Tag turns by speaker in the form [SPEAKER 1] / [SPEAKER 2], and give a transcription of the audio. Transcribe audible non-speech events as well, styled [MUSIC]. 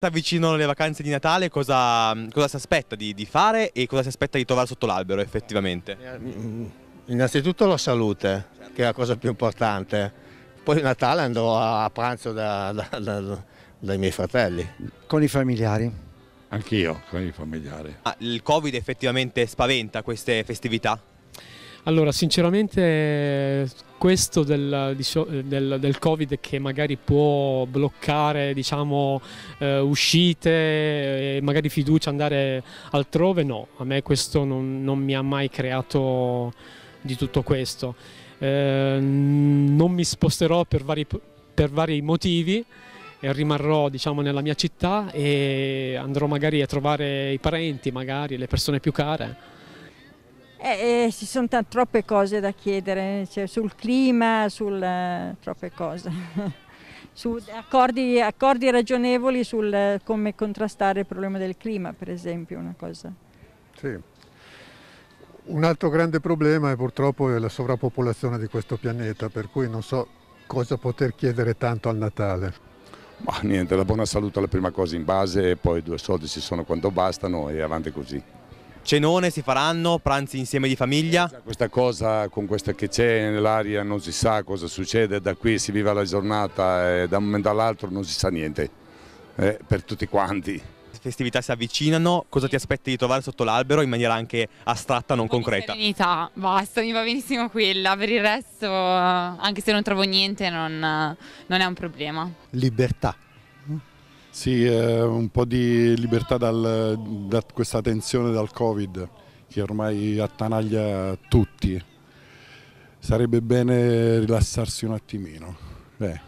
[SPEAKER 1] Avvicinano le vacanze di Natale, cosa, mm, cosa si aspetta di, di, fare e cosa si aspetta di trovare sotto l'albero effettivamente? Mm, innanzitutto la salute, certo. che è la cosa più importante. Poi Natale andrò a pranzo da, da, da, dai miei fratelli.
[SPEAKER 2] Con i familiari.
[SPEAKER 1] Anch'io, con i familiari. Ah, il Covid effettivamente spaventa queste festività?
[SPEAKER 2] Allora, sinceramente questo del, del, del, covid che magari può bloccare diciamo, eh, uscite e magari fiducia andare altrove no a me questo non, non mi ha mai creato di tutto questo eh, non mi sposterò per vari, per vari motivi rimarrò diciamo, nella mia città e andrò magari a trovare i parenti magari le persone più care
[SPEAKER 3] eh, eh, ci sono troppe cose da chiedere, cioè, sul clima, sul, eh, troppe cose. [LAUGHS] Su accordi, accordi, ragionevoli sul eh, come contrastare il problema del clima, per esempio, una cosa.
[SPEAKER 4] Sì. Un altro grande problema è purtroppo la sovrappopolazione di questo pianeta, per cui non so cosa poter chiedere tanto al Natale. Ma niente, la buona salute è la prima cosa in base, e poi due soldi ci sono quando bastano e avanti così. Cenone si faranno, pranzi insieme di famiglia? Questa cosa con questa che c'è nell'aria non si sa cosa succede, da qui si vive la giornata e da un momento all'altro non si sa niente, eh, per tutti
[SPEAKER 1] quanti Le festività si avvicinano, cosa ti aspetti di trovare sotto l'albero in maniera anche astratta, non concreta?
[SPEAKER 3] Serenità, basta, mi va benissimo quella, per il resto eh, anche se non trovo niente non, eh, non è un problema.
[SPEAKER 1] Libertà. Sì, eh,
[SPEAKER 4] un po' di libertà dal, da questa tensione dal Covid che ormai attanaglia tutti. Sarebbe bene rilassarsi un attimino. Beh.